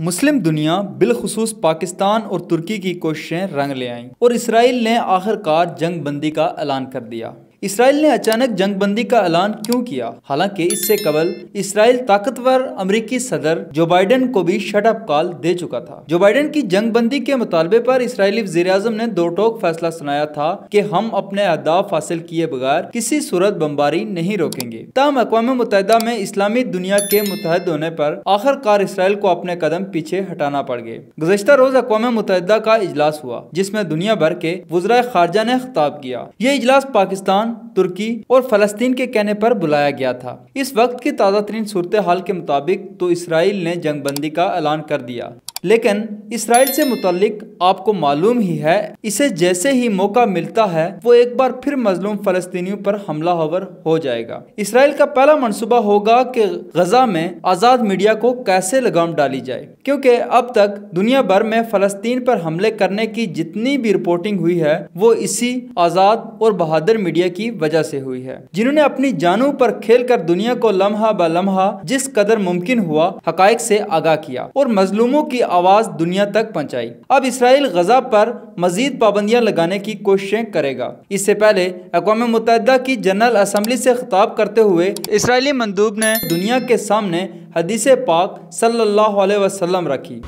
मुस्लिम दुनिया बिलखसूस पाकिस्तान और तुर्की की कोशिशें रंग ले आईं और इसराइल ने आखिरकार जंग बंदी का ऐलान कर दिया इसराइल ने अचानक जंगबंदी का ऐलान क्यों किया हालांकि इससे कबल इसराइल ताकतवर अमरीकी सदर जो बाइडेन को भी शटअप कॉल दे चुका था जो बाइडेन की जंगबंदी के मुतालबे पर इसराइली वजीर ने दो टोक फैसला सुनाया था कि हम अपने अहदाफ हासिल किए बगैर किसी सूरत बम्बारी नहीं रोकेंगे तमाम अकवा मुतहदा में इस्लामी दुनिया के मुतहद होने पर आखिरकार इसराइल को अपने कदम पीछे हटाना पड़ गए गुजशत रोज अकवा मुतहदा का इजलास हुआ जिसमे दुनिया भर के वजरा खारजा ने खिताब किया ये इजलास पाकिस्तान तुर्की और फलस्तीन के कहने पर बुलाया गया था इस वक्त की ताज़ा तरीन सूरत हाल के मुताबिक तो इसराइल ने जंगबंदी का ऐलान कर दिया लेकिन इसराइल से मुतलिक आपको मालूम ही है इसे जैसे ही मौका मिलता है वो एक बार फिर मजलूम फलस्तियों पर हमला हवर हो जाएगा इसराइल का पहला मनसूबा होगा कि गजा में आज़ाद मीडिया को कैसे लगाम डाली जाए क्योंकि अब तक दुनिया भर में फलस्तीन पर हमले करने की जितनी भी रिपोर्टिंग हुई है वो इसी आज़ाद और बहादुर मीडिया की वजह से हुई है जिन्होंने अपनी जानों पर खेल कर दुनिया को लम्हा ब लम्हा जिस कदर मुमकिन हुआ हक से आगा किया और मजलूमों की आवाज़ दुनिया तक पहुंचाई। अब इसराइल गजा पर मजीद पाबंदियां लगाने की कोशिशें करेगा इससे पहले अकवा मुतहदा की जनरल असम्बली से खिताब करते हुए इसराइली मंदूब ने दुनिया के सामने हदीस पाक सल्लल्लाहु अलैहि वसल्लम रखी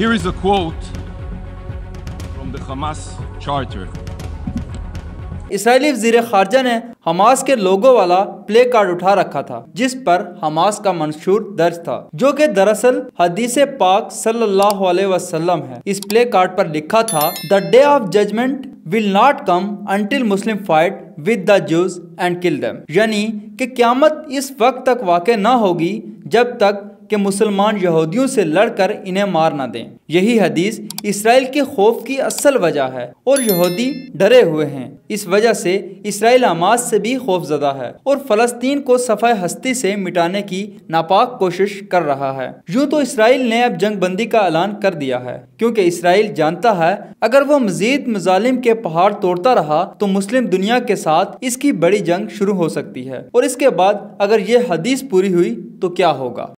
Here is a quote from the Hamas charter. इसराइली वजीर खारजा ने हमास के लोगों वाला प्ले कार्ड उठा रखा था जिस पर हमास का मंशूर दर्ज था जो कि दरअसल हदीस पाक सल्लल्लाहु अलैहि वसल्लम है इस प्ले कार्ड पर लिखा था the day of judgment will not come until Muslim fight with the Jews and kill them यानी कि क्यामत इस वक्त तक वाक़ न होगी जब तक कि मुसलमान यहूदियों से लड़कर इन्हें मार ना दें यही हदीस इसराइल के खौफ की असल वजह है और यहूदी डरे हुए हैं इस वजह से इसराइल हमास से भी खौफजदा है और फलस्तीन को सफ़ा हस्ती से मिटाने की नापाक कोशिश कर रहा है यूँ तो इसराइल ने अब जंग बंदी का ऐलान कर दिया है क्योंकि इसराइल जानता है अगर वो मजीद मजालिम के पहाड़ तोड़ता रहा तो मुस्लिम दुनिया के साथ इसकी बड़ी जंग शुरू हो सकती है और इसके बाद अगर ये हदीस पूरी हुई तो क्या होगा